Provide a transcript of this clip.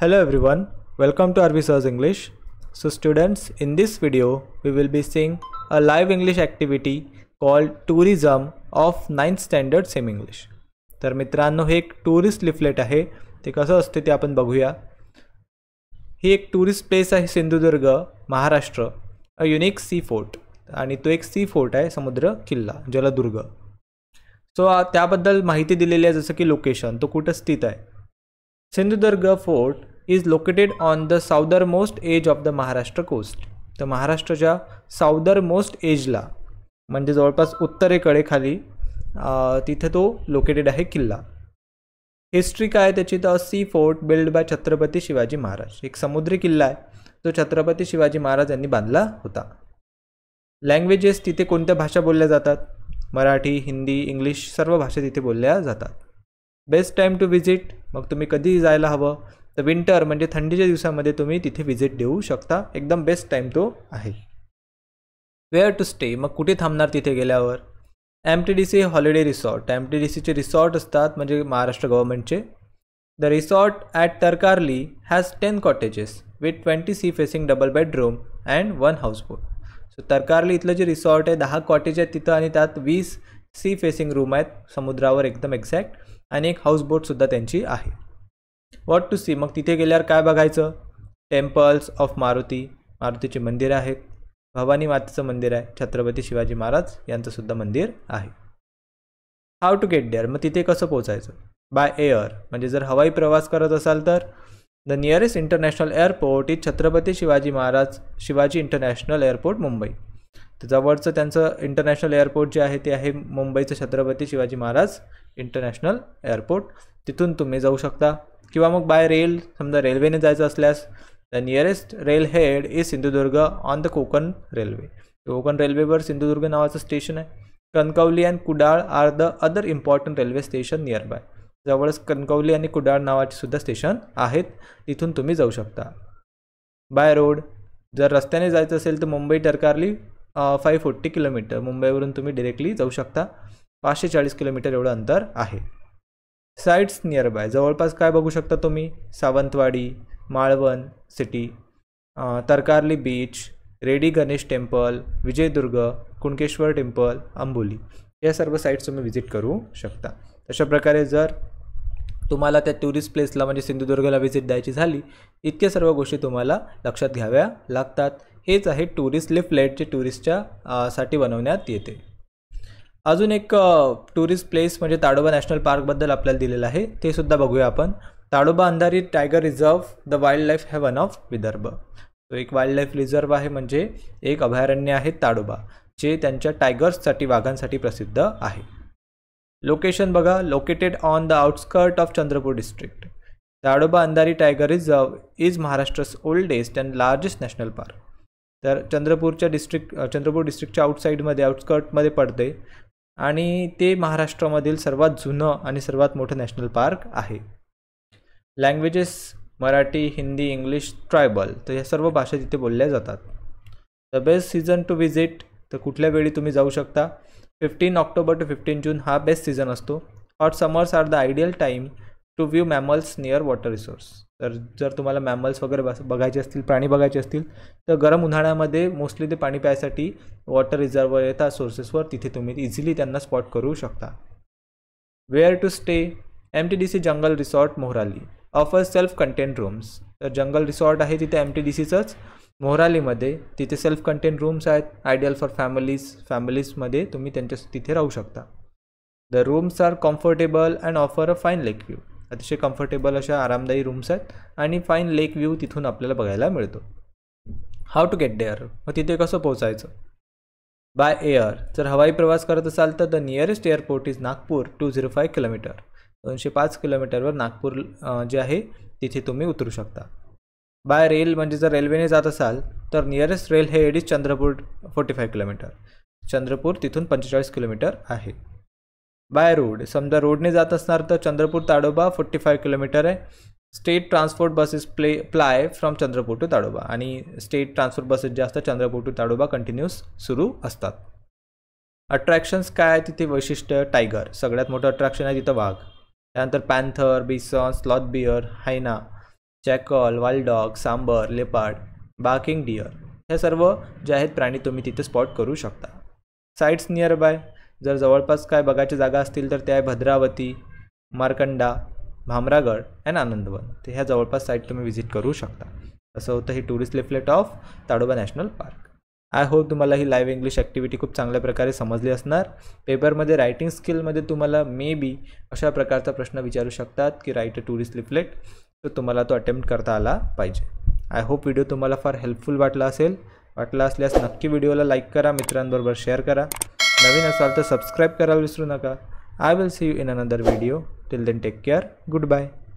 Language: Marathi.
Hello everyone, welcome to RB English. So students, in this video, we will be seeing a live English activity called Tourism of 9th Standard Same English. तर मित्रांनो हे एक टुरिस्ट लिफलेट आहे ते कसं असते ते आपण बघूया ही एक टुरिस्ट प्लेस आहे Sindhudurg Maharashtra a unique sea fort आणि तो एक सी फोर्ट आहे समुद्र किल्ला जलदुर्ग सो त्याबद्दल माहिती दिलेली आहे जसं की लोकेशन तो कुठं स्थित आहे Sindhudurg fort is located on the southernmost edge of the Maharashtra coast तर महाराष्ट्राच्या साऊदर मोस्ट एजला म्हणजे जवळपास उत्तरेकडे खाली तिथे तो लोकेटेड आहे किल्ला हिस्ट्री काय त्याची तर sea fort build by Chhatrapati Shivaji Maharaj एक समुद्री किल्ला आहे जो छत्रपती शिवाजी महाराज यांनी बांधला होता लँग्वेजेस तिथे कोणत्या भाषा बोलल्या जातात मराठी हिंदी इंग्लिश सर्व भाषेत इथे बोलल्या जातात बेस्ट टाईम टू व्हिजिट मग तुम्ही कधी जायला हवं तर विंटर म्हणजे थंडीच्या दिवसामध्ये तुम्ही तिथे व्हिजिट देऊ शकता एकदम बेस्ट टाईम तो आहे वेअर टू स्टे मग कुठे थांबणार तिथे गेल्यावर M T D C holiday resort M T D सीचे रिसॉर्ट असतात म्हणजे महाराष्ट्र गव्हर्नमेंटचे the resort at Tarkarli has ten cottages with twenty sea facing double bedroom and one houseboat Tarkarli इथलं जे रिसॉर्ट आहे दहा कॉटेज आहेत तिथं आणि त्यात वीस सी फेसिंग रूम आहेत समुद्रावर एकदम एक्झॅक्ट आणि एक हाऊसबोटसुद्धा त्यांची आहे वॉट टू सी मग तिथे गेल्यावर काय बघायचं टेम्पल्स ऑफ मारुती मारुतीचे मंदिरं आहेत भवानी मातेचं मंदिर आहे छत्रपती शिवाजी महाराज यांचंसुद्धा मंदिर आहे हाव टू गेट डेअर मग तिथे कसं पोचायचं बाय एअर म्हणजे जर हवाई प्रवास करत असाल तर the nearest international airport is Chhatrapati Shivaji Maharaj Shivaji international airport Mumbai तर जवळचं त्यांचं इंटरनॅशनल एअरपोर्ट जे आहे ते आहे मुंबईचं छत्रपती शिवाजी महाराज इंटरनॅशनल एअरपोर्ट तिथून तुम्ही जाऊ शकता किंवा मग बाय रेल समजा रेल्वेने जायचं असल्यास the nearest rail head is Sindhudurg on the Konkan railway Konkan रेल्वेवर सिंधुदुर्ग नावाचं स्टेशन आहे Kankavli and Kudal are the other important railway station nearby जवळच कणकवली आणि कुडाळ नावाचे सुद्धा स्टेशन आहेत तिथून तुम्ही जाऊ शकता बाय रोड जर रस्त्याने जायचं असेल तर Mumbai Tarkarli five forty kilometer मुंबईवरून तुम्ही डिरेक्टली जाऊ शकता पाचशे चाळीस किलोमीटर एवढं अंतर आहे साईट्स नियरबाय जवळपास काय बघू शकता तुम्ही Sawantwadi Malvan city Tarkarli beach Redi Ganesh temple Vijaydurg Kunkeshwar temple Amboli या सर्व साईट्स तुम्ही व्हिजिट करू शकता अशा प्रकारे जर तुम्हाला त्या टुरिस्ट प्लेसला म्हणजे सिंधुदुर्गला व्हिजिट द्यायची झाली इतक्या सर्व गोष्टी तुम्हाला लक्षात घ्याव्या लागतात हेच आहे टुरिस्ट लिफ्लेट जे टुरिस्टच्या साठी बनवण्यात येते अजून एक टुरिस्ट प्लेस म्हणजे ताडोबा नॅशनल पार्कबद्दल आपल्याला दिलेलं आहे ते सुद्धा बघूया आपण Tadoba Andhari tiger reserve the wildlife haven of Vidarbha तो एक वाईल्ड लाईफ रिझर्व आहे म्हणजे एक अभयारण्य आहे ताडोबा जे त्यांच्या टायगर्ससाठी वाघांसाठी प्रसिद्ध आहे लोकेशन बघा located on the outskirt of Chandrapur district Tadoba Andhari tiger reserve is Maharashtra's oldest and largest national park तर चंद्रपूरच्या डिस्ट्रिक्ट चंद्रपूर डिस्ट्रिक्टच्या आउटसाईडमध्ये आउटस्कर्टमध्ये पडते आणि ते महाराष्ट्रामधील सर्वात जुनं आणि सर्वात मोठं नॅशनल पार्क आहे languages Marathi Hindi English tribal तर ह्या सर्व भाषा तिथे बोलल्या जातात the best season to visit तर कुठल्या वेळी तुम्ही जाऊ शकता fifteen October to fifteen June हा बेस्ट सीझन असतो hot summers are the ideal time to view mammals near water resource तर जर तुम्हाला मॅमल्स वगैरे बघायचे असतील प्राणी बघायचे असतील तर गरम उन्हाळ्यामध्ये मोस्टली ते पाणी प्यायसाठी वॉटर रिझर्वर येतात सोर्सेसवर तिथे तुम्ही इझिली त्यांना स्पॉट करू शकता where to stay M T D C jungle resort Mohurli offer self content rooms तर जंगल रिसॉर्ट आहे तिथे एम टी डी सीचंच मोहरालीमध्ये तिथे सेल्फ कंटेन रूम्स आहेत आयडियल फॉर फॅमिलीज फॅमिलीजमध्ये तुम्ही त्यांच्या तिथे राहू शकता the rooms are comfortable and offer a fine lake view अतिशय कम्फर्टेबल अशा आरामदायी रूम्स आहेत आणि फाईन लेक व्ह्यू तिथून आपल्याला बघायला मिळतो हाऊ टू गेट डेअर मग तिथे कसं पोहोचायचं बाय एअर जर हवाई प्रवास करत असाल तर the nearest airport is Nagpur two zero five kilometer दोनशे पाच किलोमीटरवर नागपूर जे आहे तिथे तुम्ही उतरू शकता बाय रेल म्हणजे जर रेल्वेने जात असाल तर nearest rail heads Chandrapur forty five kilometer Chandrapur तिथून पंचेचाळीस किलोमीटर आहे बाय रोड समजा रोडने जात असणार तर Chandrapur Tadoba forty five kilometer आहे state transport buses ply ply from Chandrapur to Tadoba आणि स्टेट ट्रान्सपोर्ट बसेस ज्या असतात चंद्रपूर टू ताडोबा कंटिन्यूस सुरू असतात अट्रॅक्शन्स काय आहे तिथे वैशिष्ट्य टायगर सगळ्यात मोठं अट्रॅक्शन आहे तिथं वाघ त्यानंतर panther बिसॉन sloth bear hyena jackal wild dog sambar leopard barking deer हे सर्व जे आहेत प्राणी तुम्ही तिथे स्पॉट करू शकता साईट्स नियर बाय जर जवळपास काय बघायच्या जागा असतील तर त्या आहे भद्रावती मार्कंडा भामरागड अँड आनंदवन ते ह्या जवळपास साईट तुम्ही व्हिजिट करू शकता असं होतं हे tourist leaflet of Tadoba national park I hope तुम्हाला ही लाईव्ह इंग्लिश ॲक्टिव्हिटी खूप चांगल्या प्रकारे समजली असणार पेपरमध्ये रायटिंग स्किलमध्ये तुम्हाला मे बी अशा प्रकारचा प्रश्न विचारू शकतात की राईट अ टुरिस्ट लिफलेट तर तुम्हाला तो अटेम्प्ट करता आला पाहिजे आय होप व्हिडिओ तुम्हाला फार हेल्पफुल वाटला असेल वाटला असल्यास नक्की व्हिडिओला लाईक करा मित्रांबरोबर शेअर करा नवीन असाल तर सबस्क्राईब करायला विसरू नका I will see you in another video till then take care good bye